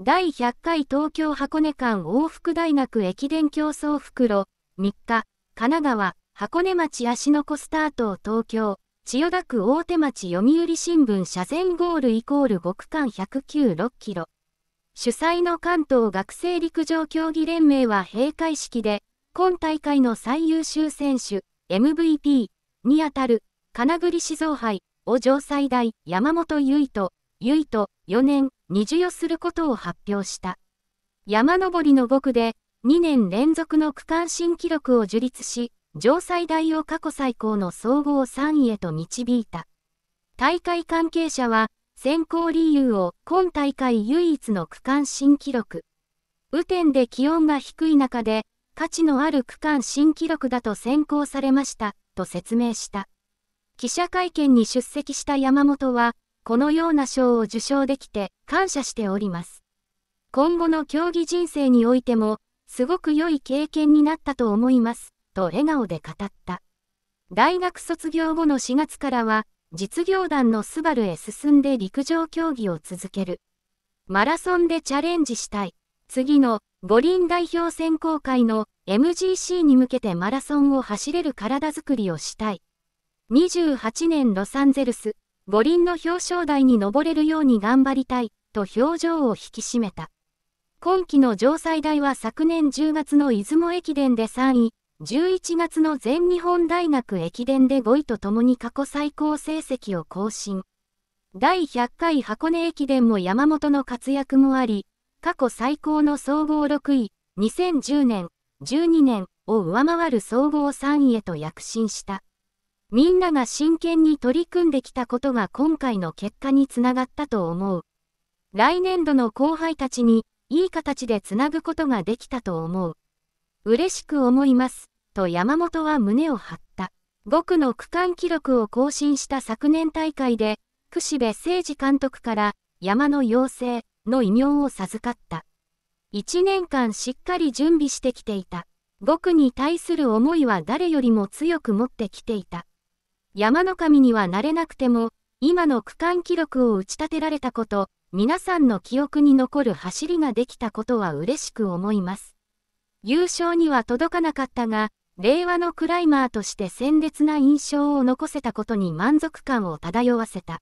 第100回東京箱根間往復大学駅伝競争袋3日、神奈川、箱根町芦ノ湖スタート東京、千代田区大手町読売新聞車前ゴールイコール極間109.6キロ。主催の関東学生陸上競技連盟は閉会式で、今大会の最優秀選手、MVP にあたる、金栗静雄杯を城西大山本唯斗、唯斗4年二授与することを発表した。山登りの5区で2年連続の区間新記録を樹立し、城西大を過去最高の総合3位へと導いた。大会関係者は、選考理由を今大会唯一の区間新記録。雨天で気温が低い中で、価値のある区間新記録だと選考されました、と説明した。記者会見に出席した山本は、このような賞を受賞できて感謝しております。今後の競技人生においても、すごく良い経験になったと思います、と笑顔で語った。大学卒業後の4月からは、実業団のスバルへ進んで陸上競技を続ける。マラソンでチャレンジしたい。次の五輪代表選考会の MGC に向けてマラソンを走れる体づくりをしたい。28年ロサンゼルス五輪の表彰台に登れるように頑張りたい、と表情を引き締めた。今季の城西大は昨年10月の出雲駅伝で3位、11月の全日本大学駅伝で5位とともに過去最高成績を更新。第100回箱根駅伝も山本の活躍もあり、過去最高の総合6位、2010年、12年を上回る総合3位へと躍進した。みんなが真剣に取り組んできたことが今回の結果につながったと思う。来年度の後輩たちに、いい形でつなぐことができたと思う。嬉しく思います、と山本は胸を張った。5区の区間記録を更新した昨年大会で、串部誠二監督から山の妖精の異名を授かった。1年間しっかり準備してきていた。5区に対する思いは誰よりも強く持ってきていた。山の神にはなれなくても、今の区間記録を打ち立てられたこと、皆さんの記憶に残る走りができたことは嬉しく思います。優勝には届かなかったが、令和のクライマーとして鮮烈な印象を残せたことに満足感を漂わせた。